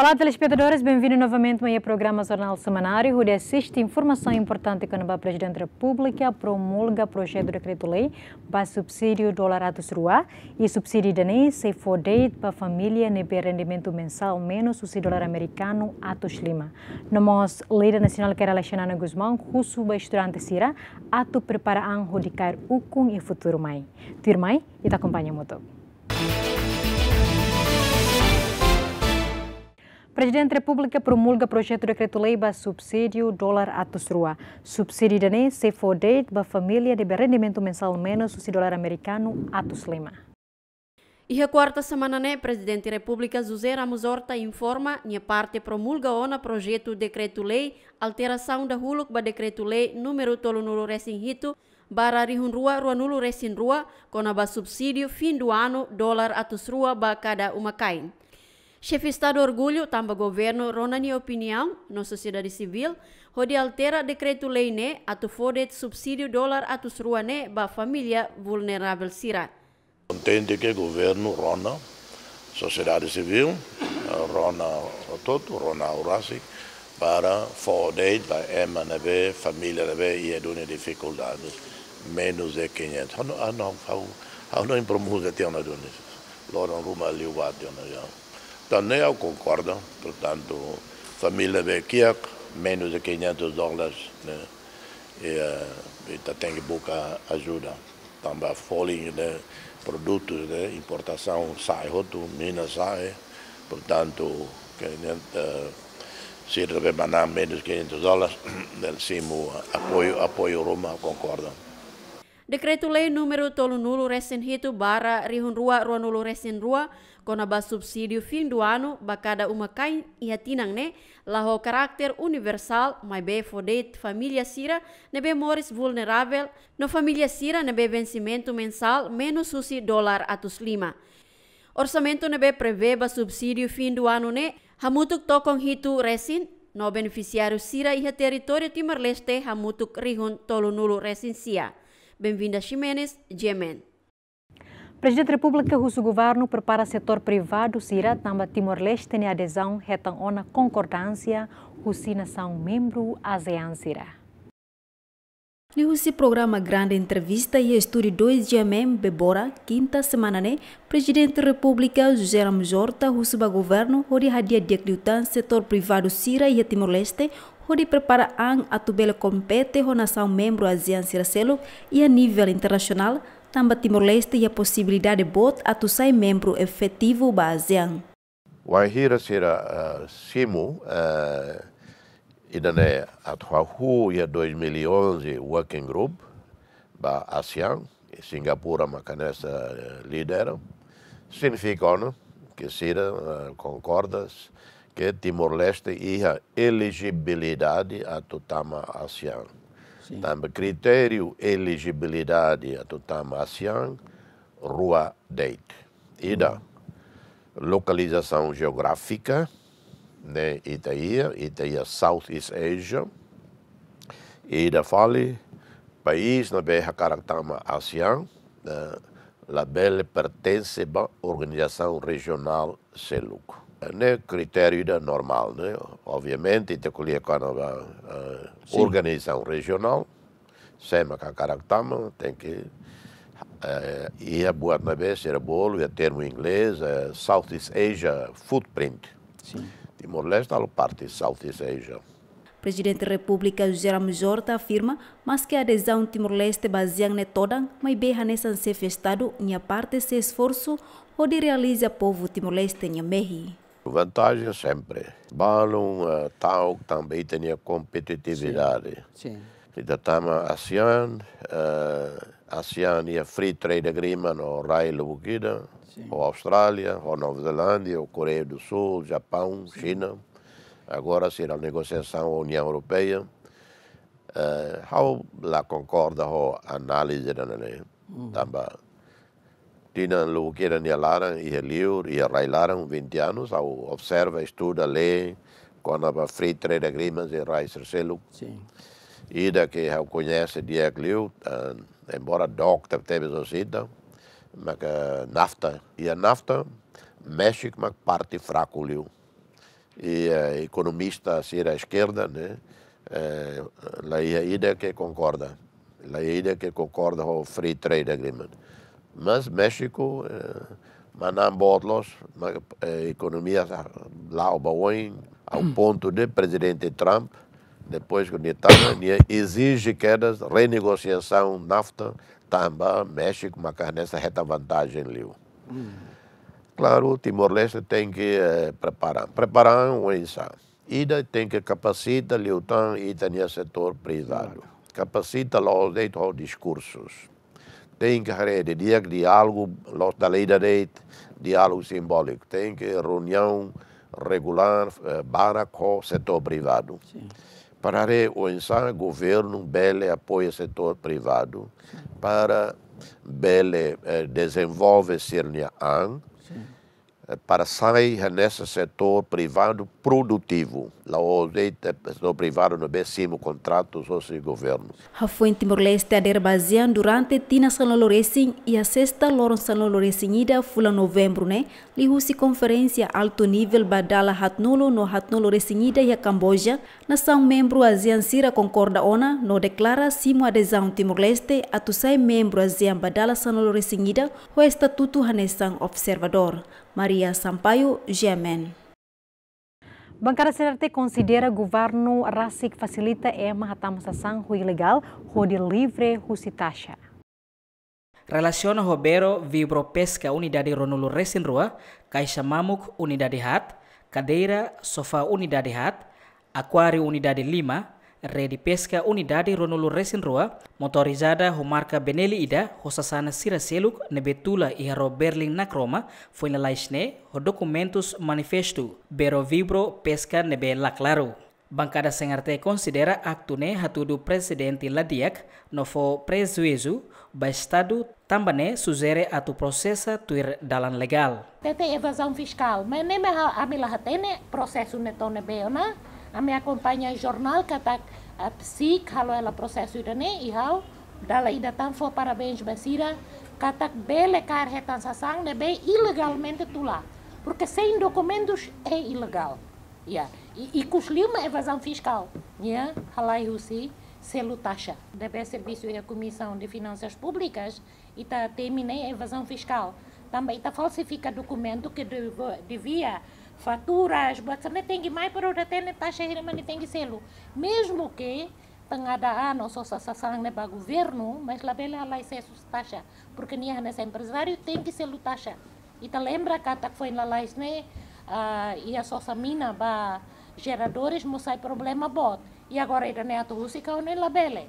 Olá, telespectadores, bem vindos novamente ao programa Jornal Semanário, onde assiste informação importante que o Presidente da República promulga o projeto de decreto-lei para subsídio dólar a Rua e subsídio de NEI, se for deito para família ne rendimento mensal menos o dólar americano a Lima. Nós, líder nacional que era Alexandre Guzmão, russo para estudante Sira, ato prepara a rodicar o e futuro mãe. Tua irmã, e te acompanha muito. Presidente da República promulga projeto de decreto-lei para subsídio dólar a Tusrua. Subsídio dane se for date para família de rendimento mensal menos o dólar americano a Tuslima. E a quarta semana, né, Presidente da República José Ramos Horta informa que parte promulga o projeto de decreto-lei alteração da huluk ba decreto-lei número tolo nulo para hito bara rihun rua rua rua kona subsídio fim do ano dólar a rua ba cada uma cain. Chefe Estado Orgulho, também governo, ronani opinião, na sociedade civil, rodi altera decreto lei ne, atu fodet subsídio dólar atus né, ba família vulnerável sira. Contente que governo rona, sociedade civil, rona todo, rona urasi, para fodet, ba ema nebe, família nebe, e edune é dificuldades, menos de 500. Ah, não, ah, não, ah, não, ah, não, ah, não, ah, não, ah, não, ah, não, ah, não, ah, não, ah, não, ah, não, também eu concordo. Portanto, família Bequiac, menos de 500 dólares, né? e, eh, e tem pouca ajuda. Também folha de produtos de importação sai, roto, Minas sai, portanto, 500, uh, eh, sirve menos de 500 dólares, cimo apoio, apoio Roma, concordo. Decreto-Lei número 30 Resin Hito barra Rihun Rua Ruanulu Resin Rua Kona ba subsídio fin do ano ba uma kain e tinang ne, laho karakter universal, mai be fodet familia sira ne be moris vulnerável, no familia sira ne be vencimento mensal menos susi atus lima. Orsamento ne be prevê ba subsídio fin do ano ne, hamutuk tokong hitu resin, no beneficiario sira e território Timor-Leste hamutuk rihun tolunulu resin sia. Benvinda vinda Ximenes, Gemen. Presidente da República Russo Governo prepara setor privado Sira Tamba Timor-Leste em adesão retam ona concordância Russo nação membro ASEAN Sira. Liusi programa grande entrevista e estúdio 2 de amém bebora, quinta semana né, Presidente da República José Ramos Horta, Rusuba Governo, hori hadia diakliutan setor privado Sira e Timor-Leste, hori prepara ang atubele compete ho nação membro ASEAN Sira Selo e a nível internacional, tambah Timor-Leste e a possibilidade de bot atusai membro efetivo O Wahira será ah, Simo, ah, idane atwahu ya 2011 working group da ASEAN, Singapura uma makanessa ah, líder, significa né, que será concordas que Timor-Leste a elegibilidade a tutama ASEAN. Portanto, critério elegibilidade a Tutama ASEAN, Rua Deite. Ida, hum. localização geográfica, né, Itaía, Itaía Southeast Asia. Ida fale, país na Berra Caractama ASEAN, né, eh, la Belle pertence à Organização Regional Seluco é critério da normal, né? obviamente, intercolher então, com a, a organização regional, sem a caractama, tem que uh, é, ir a boa na vez, era bolo, ia termo em inglês, uh, é, Southeast Asia Footprint. Sim. Timor-Leste, uma parte Southeast Asia. O presidente da República José Ramos Horta afirma mas que a adesão Timor-Leste baseada em toda, mas a nessa se festado em parte se esforço onde realiza povo Timor-Leste em Amerri vantagens sempre. Balão, eh, tal, também tinha competitividade. Sim. Sim. Então, estamos ASEAN, uh, ASEAN Free Trade Agreement, no Rail Bukida, ou Austrália, ou Nova Zelândia, ou Coreia do Sul, Japão, Sim. China. Agora será negociação União Europeia. Uh, how la concorda ho análise né? Mm. Uhum. Também tienen lo que anhelaran y elio y arreglaron 20 anos, ao observa, estuda, lê quando a free trade agreements e Reiser Selo. Sim. E daqui eu conheço Diego Liu, ah, embora doctor teve sua sida, mas nafta, e a nafta, México uma parte fraco Liu. E uh, economista assim à esquerda, né? lá é ida que concorda. Lá é ida que concorda com o free trade agreement. Mas México, eh, mandam borlos, eh, economias lá baoim, ao hum. ponto de presidente Trump, depois que tá Netanyahu exige quedas, renegociação, nafta, também México, uma nessa reta vantagem ali. Hum. Claro, Timor-Leste tem que eh, preparar. Preparar é um ensaio. Ida tem que capacitar, Liutan, e o setor privado. Capacita lá os discursos tem que haver diálogo, los da lei da direita, diálogo simbólico, tem que reunião regular para eh, com o setor privado. Sim. Para o ensaio, governo bele apoia o setor privado para bele eh, desenvolve Sirnia An, para sair nesse setor privado produtivo. Lá onde é setor privado não vecimo contratos ou se governo. A fonte Timor-Leste a baseando durante Tina São Lourenço e a sexta Loron São Lourenço ida fula novembro, né? Lihusi conferência alto nível badala hatnolo no hatnolo resinida e a Camboja, nação membro ASEAN Sira concorda ona no declara simo adesão Timor-Leste a tusai membro ASEAN badala São Lourenço ida o estatuto hanesang observador. Maria Sampaio Gemen. Bancara Sinarte considera governo Rasik facilita e sasang hui legal, rode livre rusitacha. Relaciona Roberto pesca Unidade Ronulo rua, Caixa Mamuk Unidade Hat, Cadeira sofa Unidade Hat, Aquário Unidade Lima, Redi pesca unidade Resin Rua, motorizada homarca Benelli ida hosasana sira seluk nebetula betula Berlin haro berling nakroma foi na ho documentos manifesto bero vibro pesca ne laklaru. Bangkada claro Bancada Sengarte considera acto ne hatudu presidente Ladiak novo prejuízo ba Estado tambane suzere atu prosesa tuir dalan legal. Tete evasão fiscal, mas nem a hatene processo tone beona, me acompanha o jornal que está a psic, halo ela processo irane e hal dala ida da fo parabéns que está bele kar a sasang de bem ilegalmente lá porque sem documentos é ilegal yeah. e, e cusliu uma evasão fiscal yeah. halai husi selo taxa deve serviço e a comissão de finanças públicas e está terminei a evasão fiscal também está falsifica documento que devia faturas, não tem mais para o tem taxa mas tem tem selo. Mesmo que tenha da ano só sassang para o governo, mas lá bela lá é taxa, porque nem nesse empresário tem que selo taxa. E te lembra que foi lá lá né? e a sua mina para geradores não sai problema bot. E agora ainda é a Rússia, não é lá bela.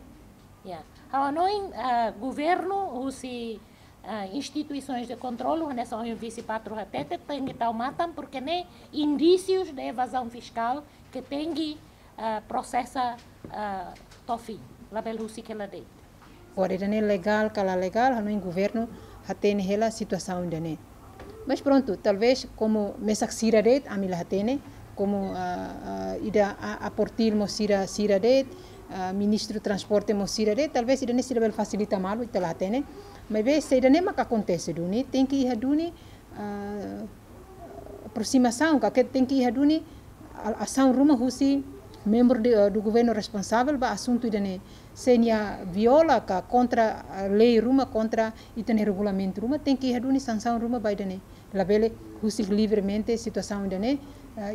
Yeah. Agora, o governo, o se ah, instituições de controle, onde é são o vice-patro repete, tem que tal matam, porque nem indícios de evasão fiscal que tem que uh, ah, processa uh, tofim, lá pelo que ela deita. Ora, é legal, cala legal, no governo, tem aquela situação de né. Mas pronto, talvez como a siradet, amila tem, né? como uh, uh, ida a, a portir mo sira siradet, ministro do transporte mosirare talvez ida ne sira bel facilita malu itala tene mas be se ida ne maka acontece duni tem que ir a duni uh, aproximação que tem que ir a duni ação rumo husi membro de, do governo responsável ba assunto ida ne senia viola ka contra a lei ruma contra itane regulamento ruma tem que ir a duni sanção rumo ba ida ne labele husi livremente situação ida ne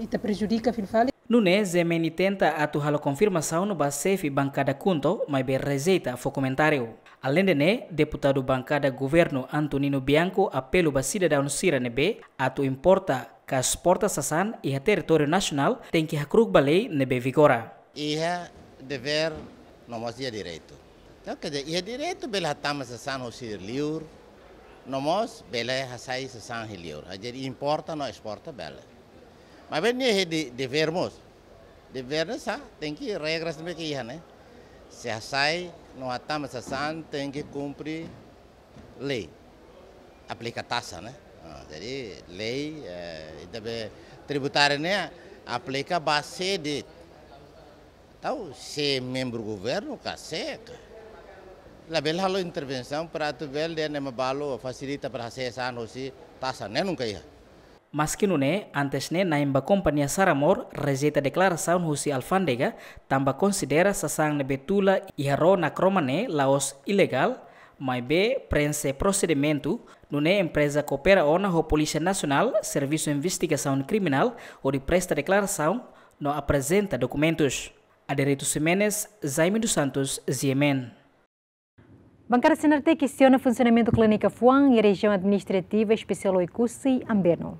ita eh, prejudica filfale Nunes Zemeni tenta aturar a confirmação no Basef Bancada Cunto, mas bem rejeita o comentário. Além de ne deputado bancada governo Antonino Bianco apelo para cidadão Siranebe a tu importa que as portas sasan e a território nacional tem que acrug balei nebe vigora. Ia dever não mas ia direito. Então, quer dizer, ia direito bela tama sasan o sir liur, não mas bela hasai sasan hiliur. A dizer, importa não exporta bela. Mas bem, é de, de vermos. De vermos, tem que regras também que né? Se sai, não atama se san, tem que cumprir lei. Aplica taxa, né? Ah, lei eh, debe tributária né? Aplica base de Então, se é membro do governo, se. La bel halo intervenção para tu bel né me balo facilita para acessar no se taxa, né? Nunca ia. Maskinune antesne naimba companhia Saramor rejeita declaração Husi Alfândega também considera sasang nebetula iharo na cromane laos ilegal mas be prense procedimento nune empresa coopera ou na Polícia Nacional Serviço de Investigação Criminal ou de presta declaração não apresenta documentos. Aderito Simenes, Jaime dos Santos, Ziemen. Bancara Senarte questiona o funcionamento clínica Fuan e região administrativa especial Oikusi, Amberno.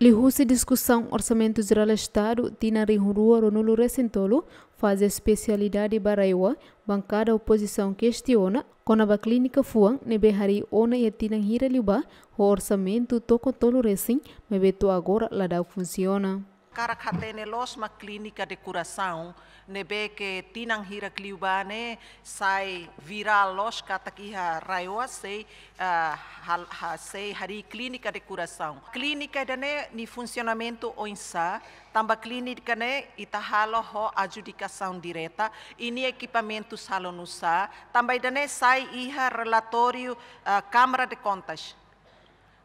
Lihusi discussão Orçamento Geral Estado tina rinrua Ronulu Recentolo faz especialidade Baraiwa, bancada oposição questiona, a clínica fuan, nebe hari ona e tina hira liba, o orçamento tocotolo recém, mebeto agora ladau funciona. karakatene los ma klinika de curação be ke tinang hira kliubane sai viral los katak iha raiwa sei uh, hal, ha, sei hari klinika de curação de ne ni funcionamento oinsa tamba ne ita itahalo ho adjudicação direta ini equipamento salonusa tamba ne sai iha relatório uh, Câmara de Contas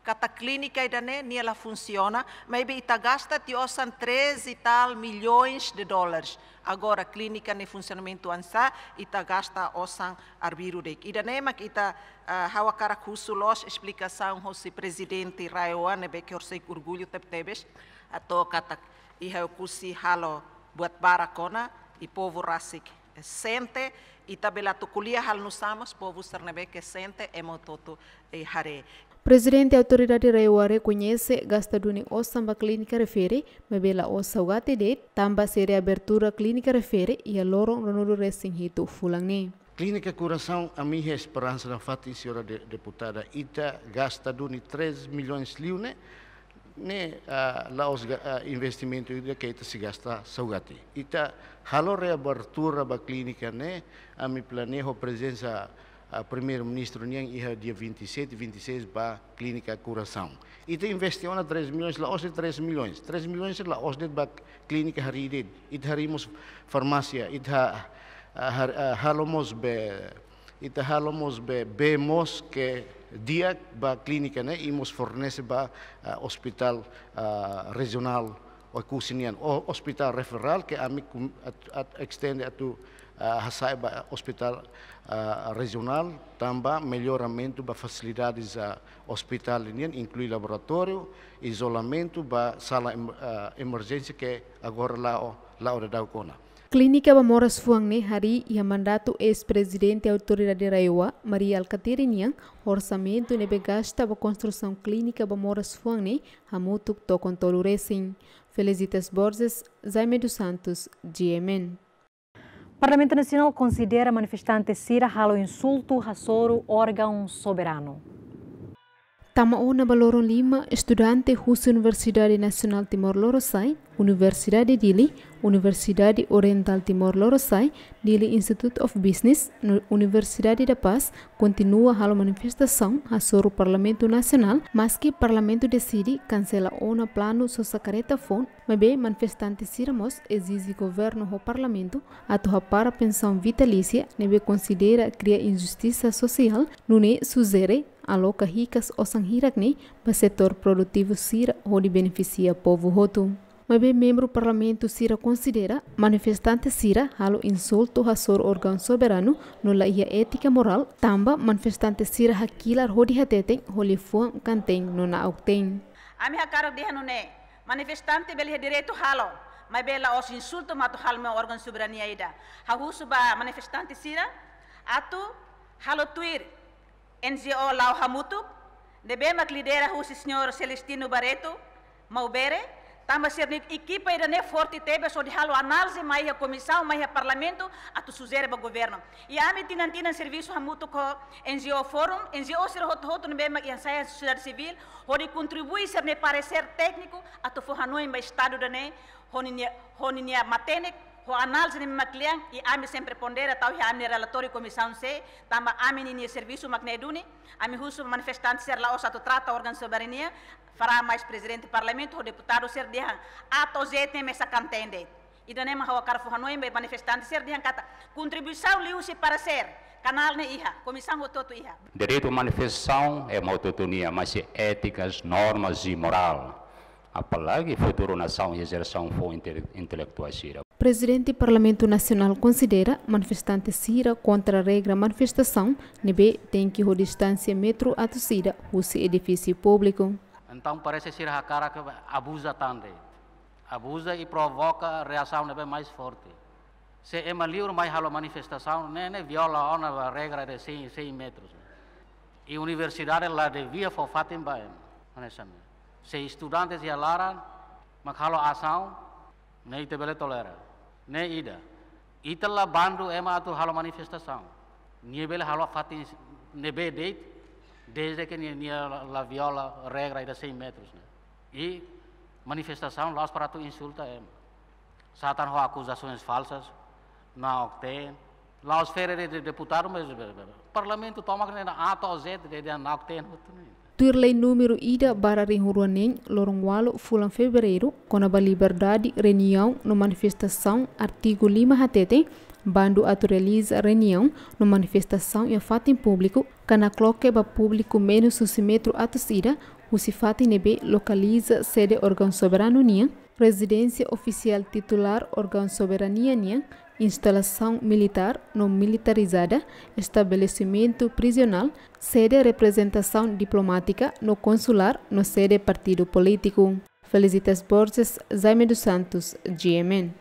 Kata clínica ainda nem ela funciona. mas ita gasta te ossam 13 e tal milhões de dólares. Agora clínica nem funcionamento ansa ita gasta ossam arbirudek. E nem mak ita uh, hawa karakusu los explicação hosi presidente Raioa nebe que orsei orgulho tep tebes. Ato kata iha kusi halo buat barakona e povo rasik sente e tabela tukulia hal nusamos povo sarnebe que sente emototo e hare Presidente Autoridade Raiware conhece gasta duni Osamba Clínica Refere, mebela Osawa TD, tamba seria abertura Clínica Refere e a Loron Ronaldo Racing Hito Fulangni. Clínica Coração, a minha esperança da fato, senhora deputada Ita, gasta duni 3 milhões de liune, ne uh, lá os uh, investimento de que ita se gasta saugati. Ita, halo reabertura da clínica, né, a mi planejo presença a primeiro-ministro Nhan ia dia 27 e 26 para a clínica Coração. E te investiu na 3 milhões, lá hoje 3 é milhões. 3 milhões lá hoje para a clínica Haridid. E harimos farmácia, e halomos halomos be, bemos que é dia né? para a clínica, né? Imos fornece para uh, hospital uh, regional o Kusinian, o hospital referral que a mim extende a tu saiba Hospital Regional, também melhoramento para facilidades hospital, inclui laboratório, isolamento para sala emergência que é agora lá lá da Daucona. Clínica Bamoras Fuangne Hari e a mandato ex-presidente autoridade Raiwa, Maria alcatirinha orçamento ne gasta para construção clínica Bamoras Fuangne, ne hamutuk to contoluresin. Felicitas Borges, Jaime dos Santos, GMN. Parlamento Nacional considera manifestante Cira Halo insulto, rassoro, órgão soberano. Tamaou na balorong lima estudante husa Universidade Nacional Timor Lorosai, Universidade Dili, Universidade Oriental Timor Lorosai, Dili Institute of Business, Universidade da Paz, continua a manifestação a sobre o Parlamento Nacional, mas que o Parlamento decide cancela o plano sosacareta fon, mas bem manifestantes siramos exige governo ao Parlamento a para pensão vitalícia, nebe considera criar injustiça social, nune sugere aloka ricas o sanhirakni para setor produtivo sira onde beneficia povo roto. Mas bem membro do parlamento sira considera manifestante sira halo insulto a sor órgão soberano no la ia ética moral tamba manifestante sira hakilar hodi hateten holi fuam nona no na octen. cara de dehanune manifestante belhe direito halo mas bela os insulto mato halo meu órgão soberania ida. Hagusu ba manifestante sira atu halo tuir NGO Lau Hamutuk, debemos lidera o senhor Celestino Barreto, Maubere, tamba ser equipa e ne forte tebe so dihalo análise mai a comissão mai a parlamento a tu suzere ba governo e ame tinan tinan serviço hamuto ko NGO forum NGO ser hot hot ne a ian saia sociedade civil hori contribui ser ne parecer técnico a tu forhanoi ba estado ne honi honi matene o análise de makliang a mim sempre pondera a hi relatório e comissão se tamba a mim ni serviço magneduni ami russo manifestante ser lá o to trata órgão soberania fará mais presidente do parlamento o deputado ser a ato zete sa cantende e danem ho carfo hanoi me manifestante ser dia kata contribuição liu se para ser canal ne iha comissão o toto iha direito à manifestação é uma autotonia, mas é éticas normas e moral apalagi é futuro nação e geração for intelectuais Presidente do Parlamento Nacional considera manifestante Sira contra a regra manifestação, NB tem que o distância metro a torcida, o edifício público. Então parece ser a cara que abusa tanto. Abusa e provoca a reação NB mais forte. Se é uma livre mais a manifestação, nem né, né, viola a regra de 100, 100 metros. E a universidade lá devia fazer bem, Se estudantes e alaram, mas a ação nem Itebele tolera, nem Ida. Itala bando é mato halo manifestação. Niebele halo fatin nebe deit, desde que nia la viola regra ida 100 metros. Né? E manifestação lá para tu insulta é. Satan ho acusações falsas na octém. Lá os feiras de deputado, mas parlamento toma que nem A to Z de de na octém. Turley número ida para Renruanen, Lorongualo, Fulan Fevereiro, a Liberdade, reunião no manifestação, artigo Lima Hatete, Bando atualiza reunião no manifestação e fato em público, cana cloque ba público menos um metro atasida, o sifate nebe localiza sede órgão soberano nian, residência oficial titular órgão soberania nian, instalação militar não militarizada, estabelecimento prisional, sede representação diplomática no consular, no sede partido político. Felicitas Borges, Jaime dos Santos, GMN.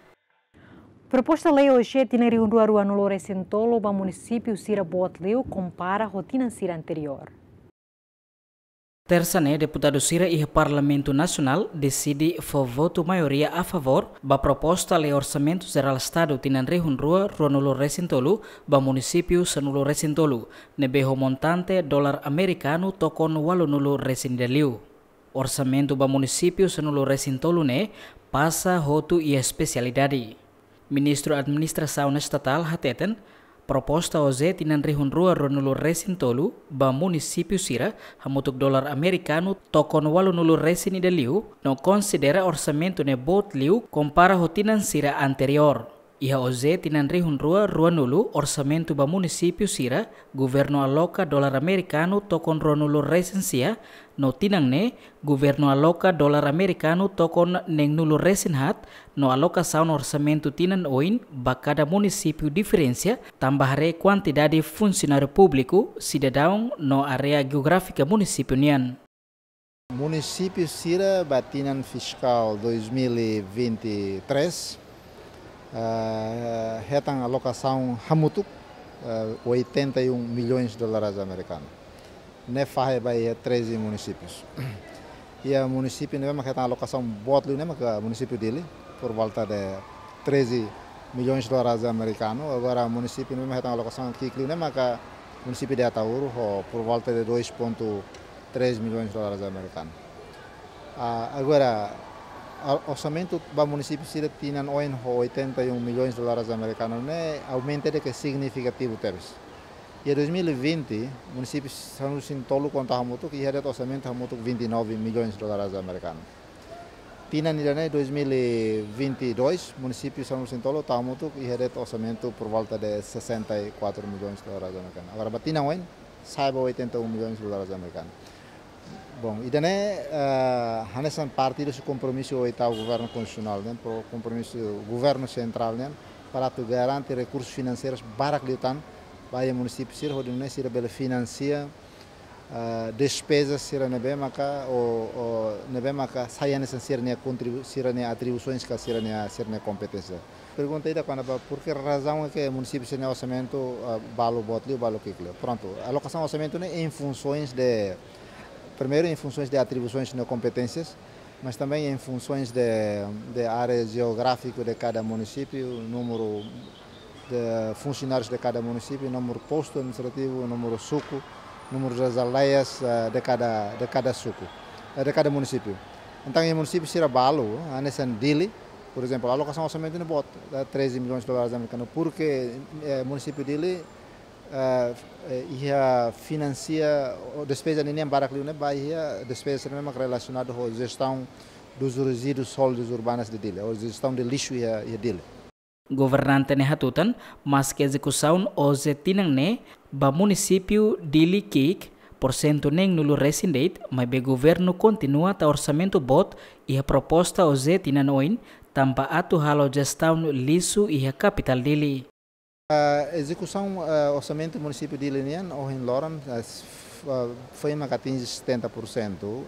Proposta lei hoje é tineri unduaru anulore sentolo o município Sira Botleu compara rotina Sira anterior. Tersane, ya, deputado sira e Parlamento Nacional decide for voto maioria a favor ba proposta le orçamento geral Estado tinan rua Ronulo Resintolu ba município Sanulo ne beho montante dólar americano tokon walonulo Resindeliu. Orçamento ba municipio Sanulo Resintolu ne pasa hotu e especialidade. Ministro Administração Estatal Hateten, Proposta OZ tinan rihun rua ronulu resin tolu, ba município sira, hamutuk dolar Amerikanu tokon walu nulu resin idaliu, no konsidera orçamento ne bot liu kompara hotinan sira anterior. Iha oze rihun rua nulu orsamentu ba munisipiu sira guverno aloka dolar amerikanu tokon rua nulu resensia no tinang ne guverno aloka dolar amerikanu tokon neng nulu resin no aloka saun orsamentu tinan oin munisipiu diferensia tambah re kuantidade quantidade funcionário sida daung no area geografika munisipiu nian. Munisipiu Sira Batinan fiskal 2023 uh, eh, retang alocação hamutuk eh, uh, 81 milhões de dólares americanos. Ne fahe bai 13 municípios. E a município é uma retang alocação botlu nem mesmo município dele por volta de 13 milhões de dólares americanos. Agora o município nem mesmo retang alocação que nem mesmo município de Atauro por volta de 2.3 milhões de dólares americanos. Uh, ah, agora orçamento para o município de tinha 81 milhões de dólares americanos, né? aumento de que significativo teve. E em 2020, o município de São Sintolo conta muito que era orçamento de 29 milhões de dólares americanos. Tina em 2022, o município de São Sintolo está muito que era orçamento por volta de 64 milhões de dólares americanos. Agora, para Tina, saiba 81 milhões de dólares americanos. Bom, e daí, uh, eh, nessa parte, desse compromisso está o governo constitucional, né, o compromisso do governo central, né, para tu garantir recursos financeiros para que vai o município se rodinho ser bela financia uh, despesas ser nebe maka ou nebe maka saia nessa ser se ser ne atribuições que ser ne ser ne competência. pergunta aí por que razão é que o município se ne orçamento uh, eh, balo botli balo kikli Pronto, a alocação orçamento né em funções de primeiro em funções de atribuições e competências, mas também em funções de, de área geográfica de cada município, número de funcionários de cada município, número de posto administrativo, número de suco, número das aldeias eh, de cada, de cada suco, eh, de cada município. Então, em município Sirabalo, a eh, Nessan Dili, por exemplo, a alocação orçamentária no BOT, 13 milhões de dólares americanos, porque o município Dili eh, eh, ia financia a despesa nem embarque né, vai a despesa mesmo com à gestão dos resíduos sólidos urbanos de Dile, a gestão de lixo e Dile. Governante ne hatutan, mas que execução oze tinang ne, ba município Dili Kik, porcento nem nulo resindate, mas be governo continua ta orçamento bot e a proposta oze tinan oin, tampa atu halo gestão lixo e a capital Dili. A eh, execução uh, orçamento do município de Ilinian ou em Loran eh, foi uma que de 70%, uh,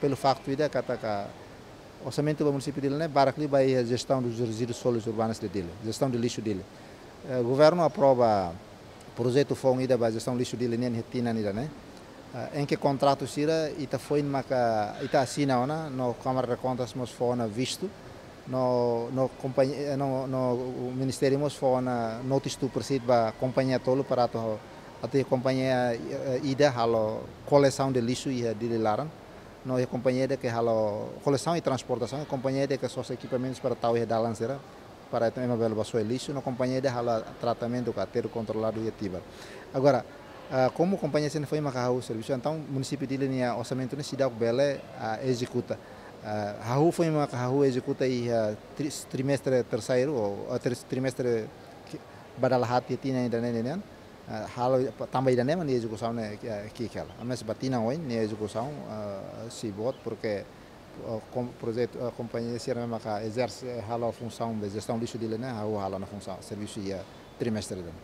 pelo facto de o orçamento do município de Ilinian, Baracli vai a gestão dos resíduos sólidos urbanos de Dile, gestão de lixo dele. O governo aprova projeto FONG da gestão do lixo de Ilinian retina nida, né? em que contrato sira e tá foi uma assina na no Câmara de Contas mas foi visto no, no, eh, no, no Ministério mos foi na notícia do presidente ba companhia todo para a ati companhia ida halo coleção de lixo ia dilaran no a companhia de que halo coleção e transportação a companhia de que só equipamentos para tal e dalanceira para também abel ah, o lixo no companhia de halo tratamento que ter controlado e tiba agora como companhia se foi o serviço então município de linha orçamento ne o bele ah, executa Uh, hahu foi uma hahu executa aí uh, trimestre terceiro ou trimestre badalahat que tina ainda né né halo também ainda né mas execução ne que que ela mas batina hoje né execução se bot porque o projeto a companhia se era maka exerce halo função de gestão lixo dele né hahu halo na função serviço ia trimestre dele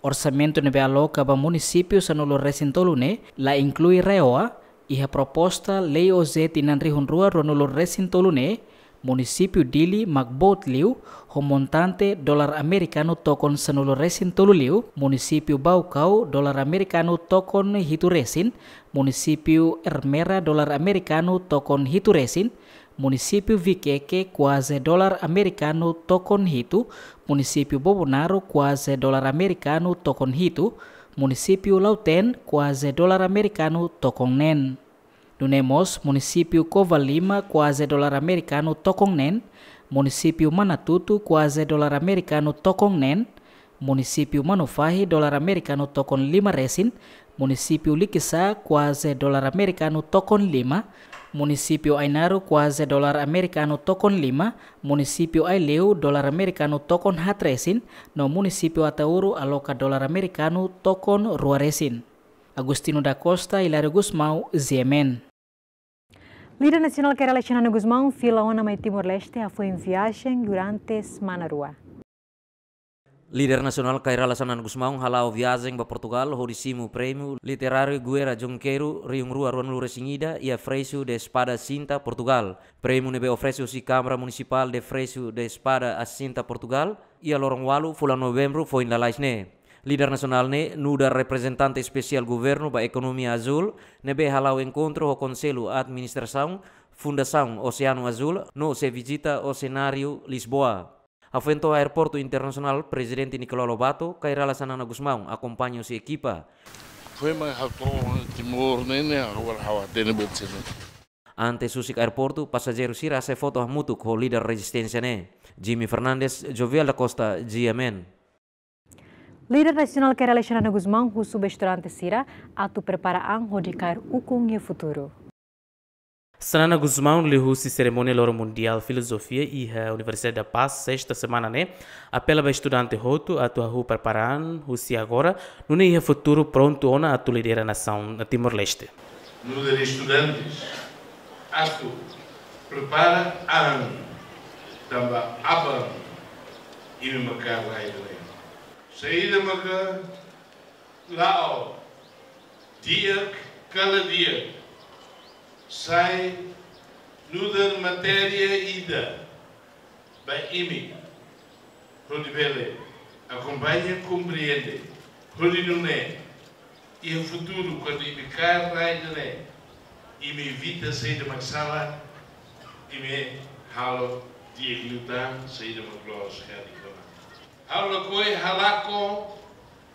Orçamento ne aloca para municípios no lo recentolune la inclui reoa Iha proposta lei oze tinanrihun rua resin resintolune município dili magbot liu homontante dolar americano tokon senulo resin tolu liu município baukau dolar americano tokon hitu resin município ermera dolar americano tokon hitu resin município Viqueque quase dolar americano tokon hitu município Bobonaro quase dolar americano tokon hitu munisipiu Lauten, dolar Amerikanu tokong nen. Dunemos, município Cova Lima, dolar dólar americano tokongnen. Município Manatutu, dolar dólar americano tokongnen. Município Manufahi, dolar Amerikanu tokon lima resin. munisipiu Likisa, quase dolar Amerikanu tokon lima município ai naru quase dólar americano tokon lima, município ai leu dólar americano tokon hatresin, no município atauru aloka dólar americano tokon ruaresin. Agustino da Costa, Hilário Guzmão, Ziemen. Líder nacional que era Alexandre Guzmão, fila ona mai Timor-Leste, foi em viagem durante semana rua. Líder nacional Kairala Sanan Gusmaung halau viagem ba Portugal, hodicimo prêmio literário Guerra Junqueiro, Riungrua Ruan Lura Singida ia e a Freixo de Espada Cinta, Portugal. Prêmio nebe oferece si Câmara Municipal de Freixo de Espada e a Cinta, Portugal ia Lorong Walu, fulano novembro, foi na Laisne. Líder nasional ne, nuda representante especial governo ba ekonomi azul, nebe halau encontro ho Conselho Administração, Fundação Oceano Azul, no se visita o cenário Lisboa. Afento aeroporto internasional presidente Nicolau Lobato, cairá la sanana Gusmão, acompanha si equipa. Foi Timor, nene agora Ante Susik aeroporto, pasajero sira se foto mutuk ho leader resistência ne. Jimmy Fernandes, Jovial da Costa, GMN. Líder nasional Kerala Sharana Guzmán, o besturante Sira, atu preparaan ho de ukung e futuro. Sanana Guzmão Lehusi Cerimônia Loro Mundial Filosofia e a Universidade da Paz, sexta semana, né? Apela para estudante roto, a tua rua preparando, Rússia agora, no nem futuro pronto ona a tua lidera nação Timor-Leste. Número de estudantes, a tu prepara an, também aban, e me macar lá e lá. Saída macar, lao, dia, cada dia sem nuda matéria ida. Bem, imi. Rodibele, acompanha compreende. Rodinune, e o futuro, quando imicar, é, raidene. E me evita sair de uma sala e me halo de iglutar, sair de uma glória, radicona. Halo coi, halaco,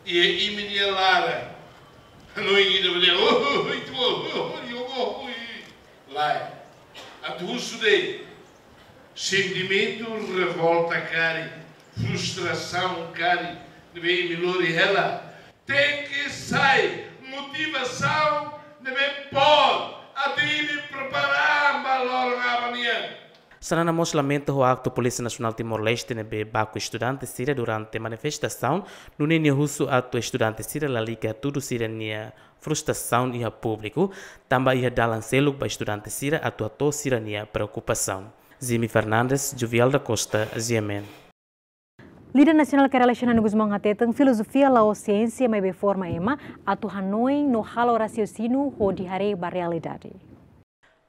e imi Não é ainda, mas é, oh, oh, oh, oh, oh, oh, oh, oh, a Ad de sentimento, revolta, cari, frustração, cari, vem melhor ela. Tem que sair, motivação, nem pode, adime preparar, valor amanhã. Sarana moslamento o acto Polícia Nacional Timor-Leste nebe baco estudante Síria durante manifestação no Nene Russo ato estudante Síria la Liga Tudo Sirenia frustração e a público, também a dar lancelo para estudantes Sira a tua tossira e preocupação. Zimi Fernandes, Juvial da Costa, Ziemen. Líder nacional que relaciona no Guzmão Hatetang, filosofia lao ciência, mas de forma ema, atu Hanoi no halo raciocínio ho di hari ba realidade.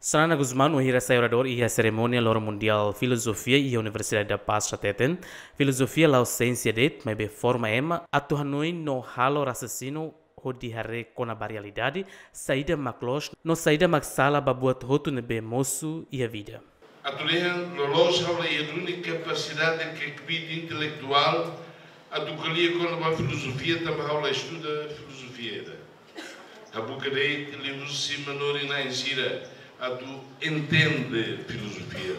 Sanana Guzmán, o Hirasa Orador e a Cerimônia Loro Mundial Filosofia e a Universidade da Paz Chateten, Filosofia Lao Ciência Det, mas forma ema, atu Hanoi no halo raciocínio hodi hare a realidade, saída maclós, no saída maxala babuat roto nebe moço e a vida. A Tureia Lolos habla e a única capacidade que é vida intelectual a Ducalia quando a filosofia também aula estuda filosofia. A Bucarei que lhe usa e na ensira a tu entende filosofia.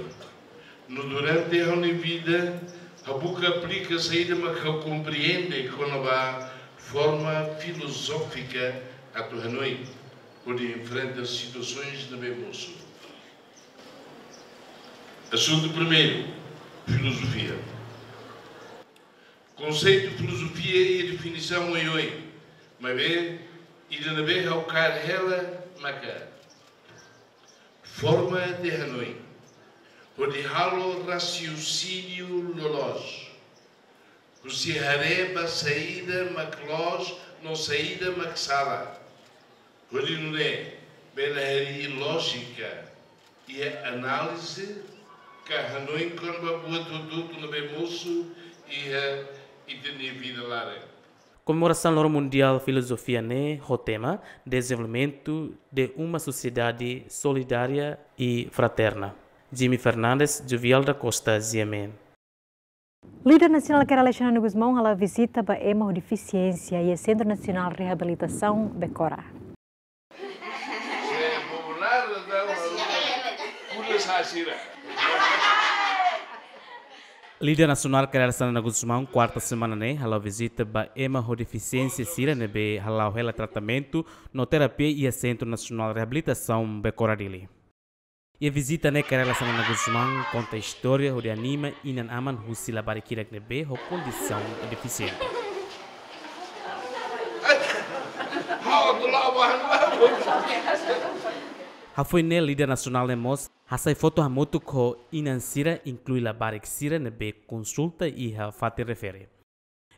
No durante a vida a boca aplica saída mas que compreende quando vai forma filosófica atuhanoi, onde enfrenta situações de bem assunto. Assunto primeiro, filosofia. Conceito de filosofia e definição em oi, mas bem, ainda na bem ao carrela maca. Forma de hanoi, onde halo raciocínio lológico Kusihareba Saída Maklos no Saída Maksala. Kulinune Benahari Lógica e a análise Kahanoi Konbabua Tututu no moço e a vida Larem. Comemoração Loro Mundial Filosofia né, o tema Desenvolvimento de uma sociedade solidária e fraterna. Jimmy Fernandes, Jovial da Costa, Ziemen. Líder nacional que era Alexandre Guzmão, ela visita a EMA Deficiência e o é Centro Nacional de Reabilitação Becora. Líder nacional que era Alexandre Guzmão, quarta semana, né? Ela visita a EMA Deficiência Sira, né? Ela tratamento no terapia e é Centro Nacional de Reabilitação Becora dele. E a visita né carela sana na Guzman conta a história de anima e nan aman husila que gnebe ho condição difícil. Ha foi né líder nacional de mos, ha sai foto ha moto ko inansira inclui la barixira nebe consulta e ha fate refere.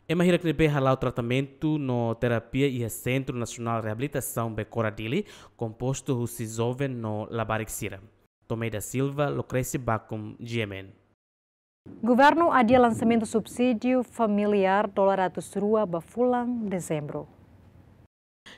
Emma hira que lá o tratamento no terapia e Centro Nacional de Reabilitação coradili composto o jovem no Labarixira. Tomei da Silva, Lucrece Bacum, Yemen. Governo adia lançamento do subsídio familiar dolarados rua Bafulang, dezembro.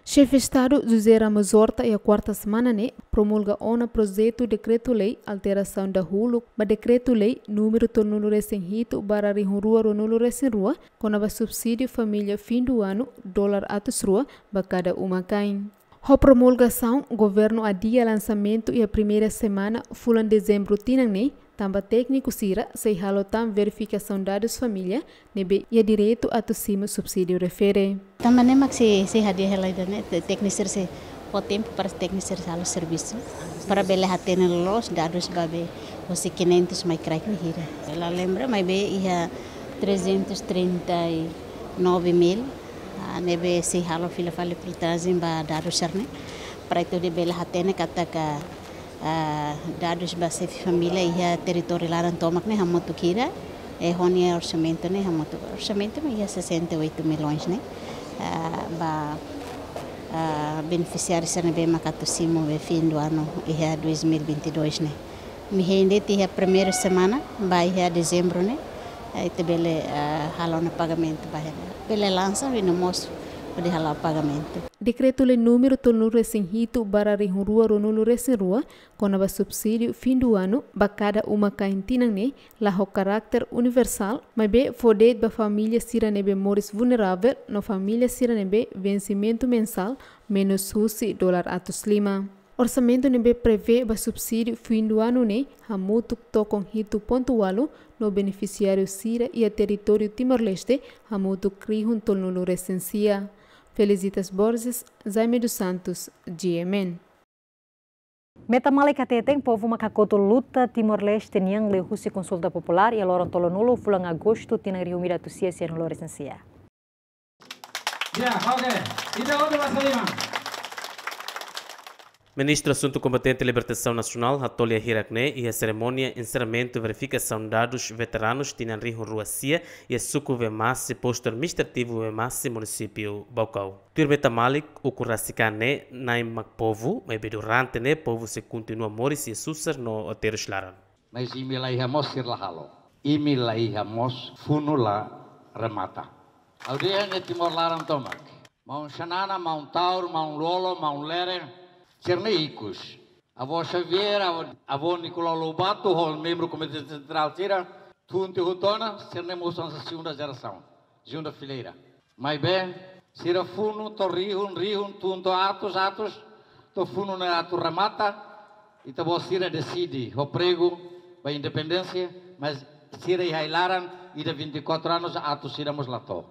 Chefe de Estado José Ramos Horta e a quarta semana né, promulga ona projeto decreto-lei alteração da rua, mas decreto-lei número tornulo recém-rito para rua ronulo recém-rua, com nova subsídio família fim do ano, dólar atos rua, para cada uma caim a promulgação, governo adia lançamento e a primeira semana, fulan dezembro tinanne, tamba técnico sira, sei halotam verificação dados família, nebe e a direito a o subsídio refere. Tamba nem se sei hadia helaida, né, técnico se o tempo para técnico salo serviço, para bela hatena los dados babe, você 500 mais crack ni hira. Ela lembra, mas be ia 339 mil nebe si halo fila fali pritazim ba daru sharne para itu de bela hatene kataka dados ba se família ia território lá tomak ne hamotu kira e honi orçamento ne hamotu orçamento me ia 68 milhões né ba beneficiários ne be simo be fim do ano ia 2022 né me rende a primeira semana ba ia dezembro né Että bele ah, halona pagamento ele Bele lança e não mostro de ralar pagamento. Decreto le número tolnu resinhito para rihurua ronulu com conaba subsídio fim do ano, cada uma caentinane, laho carácter universal, mas be fodet ba família siranebe moris vulnerável, no família siranebe vencimento mensal, menos 100 dólar atos lima orçamento não prevê ba subsídio fim do ano ne hamu tukto com hito pontual no beneficiário Sira e a território Timor-Leste hamu tukrihun tolnulu recensia. Felicitas Borges, Jaime dos Santos, GMN. Metamale Catetem, povo macacoto luta Timor-Leste, n'yang le Russi Consulta Popular e Loron Tolonulo, Fulan Agosto, Tina Rio Miratucia, Sierra Loresencia. Yeah, okay. Ida, onde vai sair, Ministro Assunto Combatente e Libertação Nacional, Atolia Hirakne, e a cerimônia encerramento e verificação de dados veteranos Tinanriho Ruacia e a Suco Vemasse, posto administrativo Vemasse, município Balcão. Turmeta Malik, o Curracicane, Naimak Povo, mas durante ne povo se continua moris e sussar no Oteiro Xlaran. Mas imilai hamos imila imilai hamos funula remata. Aldeia ne timor laram tomak. Mão xanana, mão taur, mão lolo, mão lere, Cerneicos. Avô Xavier, avô Nicolau Lobato, membro do Comitê Central Tira, Tunte Rutona, Cernemos nossa segunda geração, segunda fileira. Mais bem, Cirafuno, Torrihun, Rihun, Tunto Atos, Atos, Tofuno na Aturramata, e Tabo Cira decide o prego para a independência, mas Cira e Hailaran, e de 24 anos, Atos Siramos Lató.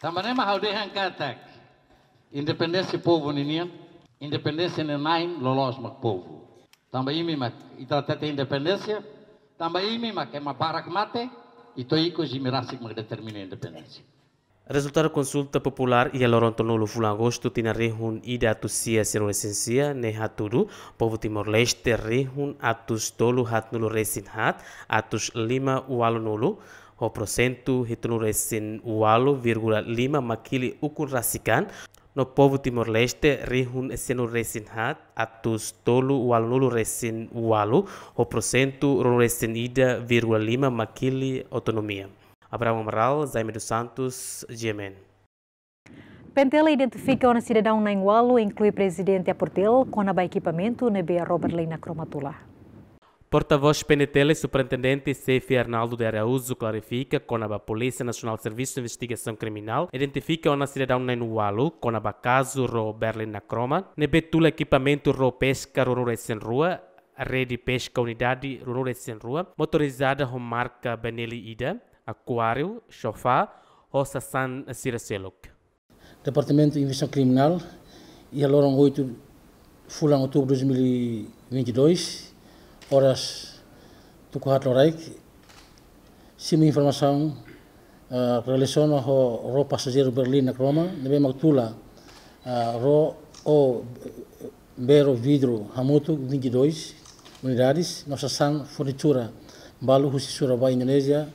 Também é uma aldeia em Independência povo ninian, Independência nenaim lolos makpovo. Também imi mak itatete independência. Também imi mak é mabarak mate. E to iko jimirasik mak determina independência. Resultado consulta popular ia loron tonulo fulan agosto tina rehun ida sia siro esensia ne hatudu povo Timor Leste rehun atus tolu hat nulu resin hat atus lima walu nulo ho prosentu hitunu resin walu virgula lima makili ukun rasikan no povo Timor-Leste rihun seno resin hat atus tolu wal nulu resin walu o prosentu ronu resin ida virgula lima makili autonomia. Abraão Amaral, Zaime dos Santos, Gemen. Pentela identifica um cidadão na Ingualo, inclui presidente aportel Portel, com a equipamento, nebe a Robert Leina Cromatula. Porta-voz Penetele, Superintendente Cefi Arnaldo de Araújo, clarifica que a Polícia Nacional Serviço de Investigação Criminal identifica a cidadão Nenualu, com o caso ro Berlin na Croma, nebetula equipamento ro pesca rurure sem rua, a rede pesca unidade rurure sem rua, motorizada com marca Benelli Ida, aquário, chofá, roça San Siracelok. Departamento de Investigação Criminal, e a 8 fulan outubro de 2022, horas tukuhat loraik simi Sim, informação relaciona ho ro passageiro Berlin na Roma na mesma uh, ro o bero vidro Hamuto, 22 unidades nossa san fornitura balu husi Surabaya Indonesia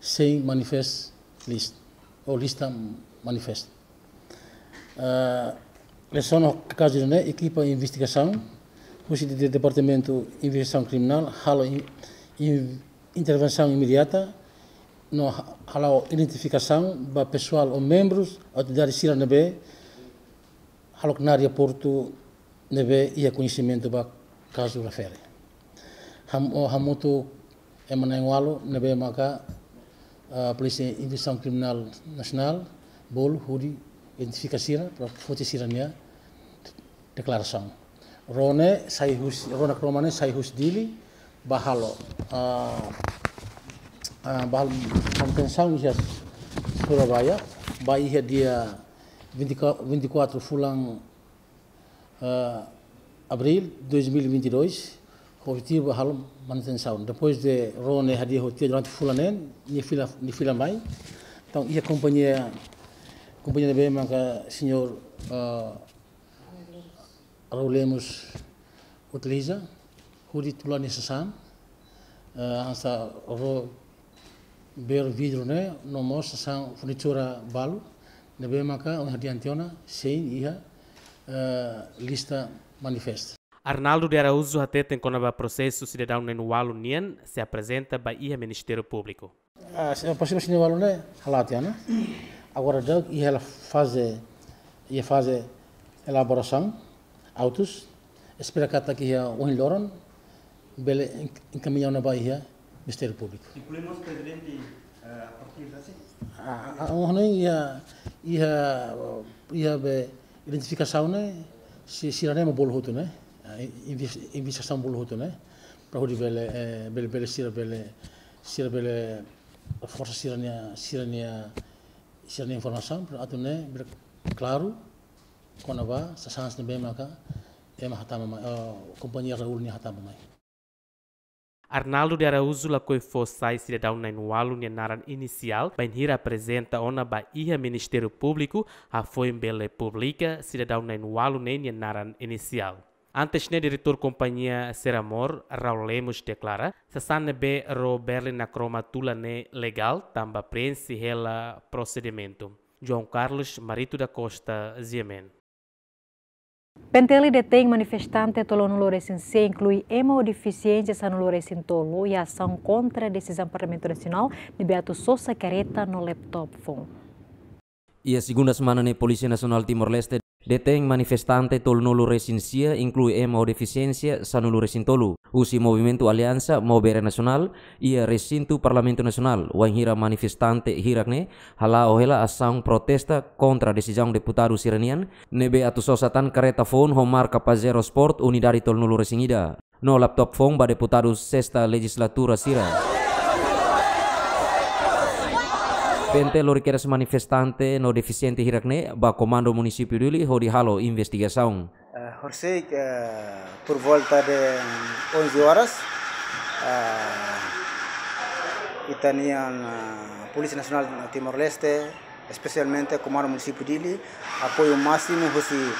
sem manifest list ou lista manifesto. a relaciona o caso de equipa de investigação Conselho de Departamento de Investigação Criminal, halo intervenção imediata, no halo identificação para pessoal ou membros autoridades Sira Nebe, halo área Porto Nebe e a conhecimento do caso refere. Ham o hamutu emanengualo Nebe maka a Polícia de Investigação Criminal Nacional, bolo HUDI, identifica Sira, para fortalecer a declaração. rone saihus ronak romane saihus dili bahalo ah, ah, bahal manutenção já Surabaya Bahia dia 24, 24 fulang uh, abril 2022 hotel bahalo Mantensau depois de rone hadia hotel durante fulanen ni fila ni fila mai Tang ia companhia companhia de bem maka senhor Raul Lemos utiliza Rudi Tulani Sassam. Uh, eh, hasta vou ver vidro né no mostra são furnitura balo ne be maka on hadiantiona sein iha uh, lista manifesta Arnaldo de Araújo até tem o processo cidadão nenualo nien se apresenta para o Ministério Público. Ah, uh, possível sinal valo né Agora já iha fase iha fase elaboração autos, esperacatakihia Winloron, bele encaminhando para o Ministério Público. Incluímos presidente eh, a partir desse? A honra ia ia ia be identificação né, se se não é bolo roto né, eh, investigação bolha roto né, para o bele bele eh, bele sira bele sira bele força sirania sirania sirania informação, para atune né? claro kono ba sa chance ne bema ka ema hatama mai o companheiro Raul ni hatama mai Arnaldo de Araújo lacoi fossai se da na inualu ne naran inicial, ben hira apresenta ona ba iha Ministério Público, a foi em Bele Pública, se da na inualu ne naran inicial. Antes ne diretor companhia Seramor, Raul Lemos declara, Sassane B. Roberle na cromatula ne legal, tamba prensi hela procedimento. João Carlos marido da Costa, Ziemen. tem manifestante tolonulor se inclui hemodeficiência sanulor essentolo e ação contra a decisão parlamento nacional de Beato Sosa Careta no laptop phone. E a segunda semana na Polícia Nacional Timor-Leste Deteng manifestante tolnolo sia, inklui e mau deficiencia sanulo recintolu. Usi movimento aliansa mau bere nasional, ia recinto parlamento nasional. Wang hira manifestante hirakne hala ohela asang protesta kontra desijang deputado sirenian nebe atu sosatan kereta fon homar kapazero sport unidari tolnolo resingida. No laptop fon ba deputado sexta legislatura sira. Pente lori keras manifestante no deficiente hirakne ba komando municipio dili hodi halo investigasaun. Uh, eh, Horsei uh, volta de 11 horas uh, eh, itanian polisi nasional Timor-Leste, especialmente komando comando municipio dili, apoio máximo hosi uh,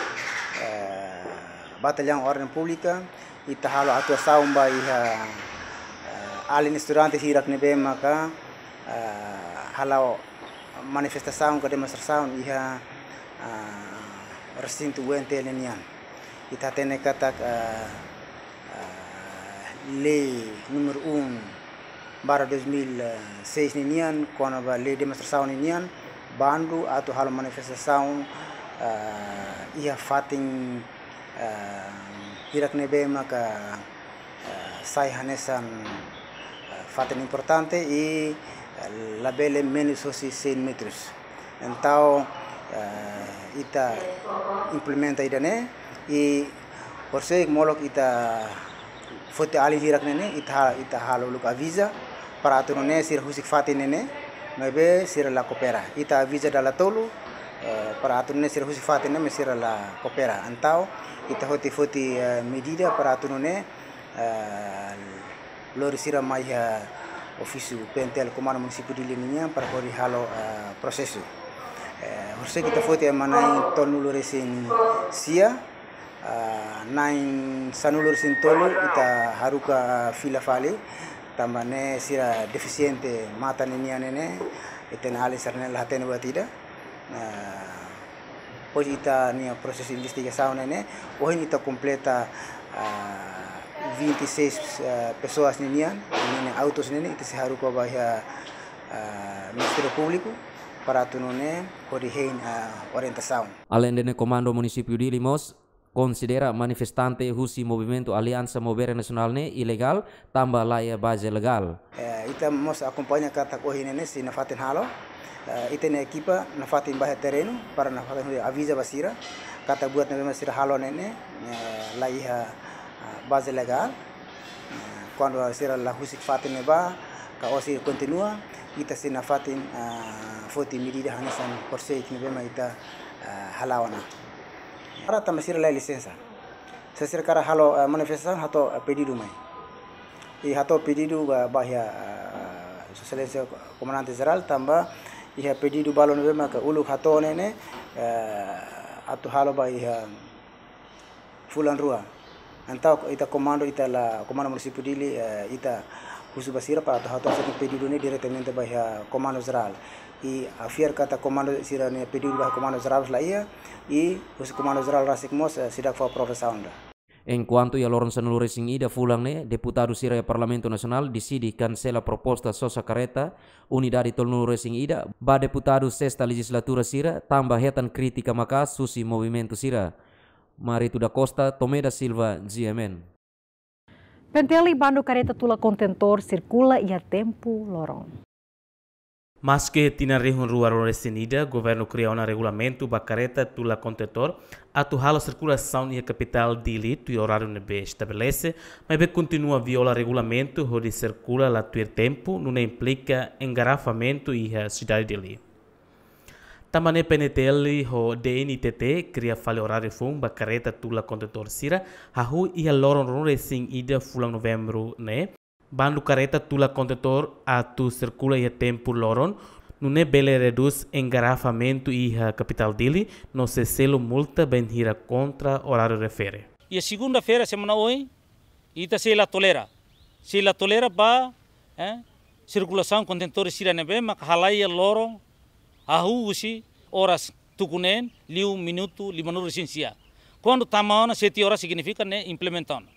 batalhão ordem pública e tahalo atuação ba iha uh, alin estudantes hirakne bem maka halau manifestasaun ka demonstrasaun iha uh, ah, resin tu wen telen yan ita tene katak uh, uh, le nomor un bara 2006 ni nian kono ba le demonstrasaun ni nian bandu atau halau manifestasi uh, iha fating uh, irak nebe maka uh, sai hanesan uh, importante i Eh, labele meni sosi sen metros então uh, eh, ita implementa ida ne e por molok ita fote ali hirak ne ita ita halo luk visa. para atu ne sir husik fati ne ne mebe sir la kopera ita visa dala tolu eh, para atu ne sir husik fati ne sir la kopera antau ita hoti foti medida para atu ne lor sir mai ofisi PMTL Komando Munisipu di lininya parkori halo uh, prosesu. Uh, Harusnya kita foto yang mana tol nulur resin sia, uh, nain sanulur resin tolu kita haruka fila tambah ne sira defisiente mata nenia nene, itu nahali sarne lahaten buat tidak. Uh, Poi kita nia proses investigasi nene, oh ini kita kompleta uh, 26 uh, eh, pessoas nenian, nene autos nene, que se harupa bahia uh, eh, Ministério Público para tunone corrigir a eh, orientação. Alain do Komando município di Limos, considera manifestante husi movimento aliansa Movera Nacional ne ilegal tambah laya base legal. Uh, ita mos akompanya kata kohine ne si nafatin halo. Uh, ita ne equipa nafatin bahaya terreno para nafatin avisa basira kata buat nabe masira halo nene uh, laya. Bazilaga cuando hacer la husik fatin ba ka osi continúa ita sina fatin ah, foti medida hanasan por se itne bema ita ah, halawana para tamasir la licencia se acercar halo ah, manifestan hato pedido mai i hato pedidu ba bahia su excelencia comandante general tamba iha pedido balon bema ka ulu hato nene atu halo ba iha fulan ruang anta ita komando ita la komando municipali uh, eh, ita husu basira pa to hato sa pedido ni directamente ba ya eh, komando zral i afir kata komando sira ni pedido ba komando zral la ia i husu komando zral rasik mos uh, sidak fa profesor En cuanto a ya Lorenzo Luresing Ida Fulangne, deputado Siria ya Parlamento nasional decide cancela proposta sosa careta unidade tol Luresing Ida, ba deputado sexta legislatura Sira, tamba hetan maka susi movimento Sira. Marito da Costa, Tomé da Silva, GMN. Penteli bando careta tula contentor circula e a tempo lorong. Mas que tina rihun rua resinida, governo criou um regulamento para careta tula contentor, atuhar a circulação e a capital de lito e horário nebe estabelece, mas continua a violar regulamento onde circula lá tuer tempo, não implica engarrafamento e a cidade de lito. Tamane PNTL ho DNTT cria fale horário fum ba carreta tula condutor sira hahu ia loron rore sing ida fulang novembro né bandu carreta tula condutor tu circula ia tempo loron nune bele reduz engarrafamento ia capital dili, no se selo multa ben hira contra horário refere e a segunda-feira semana hoje, ita se la tolera se la tolera ba eh, circulação contentores sira nebe mak halai ia loron ahuusi horas tucunen liu minuto limanur ciência. Quando tamana sete horas significa né implementando.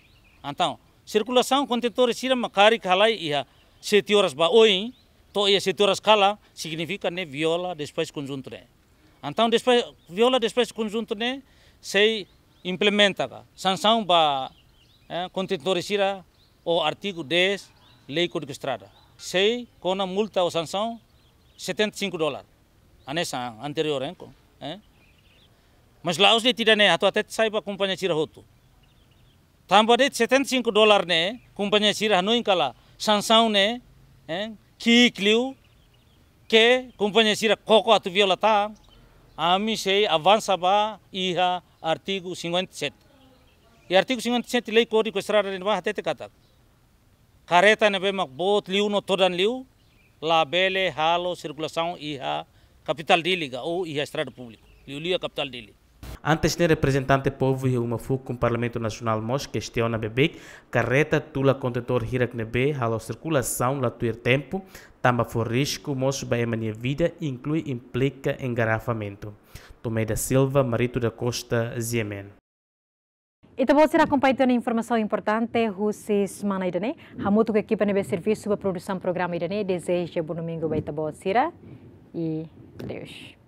Então, circulação contentores sira makari kalai ia sete horas ba oi, to ia sete horas kala significa né viola depois conjunto Então depois viola depois conjunto né sei implementa ka sanção ba eh, contentores sira o artigo 10 lei código estrada. Sei com a multa ou sanção 75 dólares. anesa anterior enko, eh, eh? Mas Laos ni tidak ne atau atet saiba kumpanya cira hotu. Tambah seten cinco dolar ne kumpanya cira hanuin kala sansau ne eh? ki kliu ke kumpanya cira koko atu viola tang ami sei avansa ba iha set. 57. Artigu artigo 57 lei kori kosrara ne ba hatete katak. Kareta ne be mak bot liu no todan liu labele halo sirkulasi iha capital de Liga ou e a estrada pública. Liuliu capital de Liga. Antes de representante povo e uma com o Parlamento Nacional Mos na bebê, carreta tula contentor hirak nebe, halo circulação latuir tempo, tamba for risco mos baema minha vida inclui implica engarrafamento. Tomé da Silva, marido da Costa, Ziemen. Então, também será acompanhado uma informação importante, Rússia semana idane. Hamuto que equipa de serviço para produção programa Idané deseja bom domingo, baita boa sira e Bangladesh.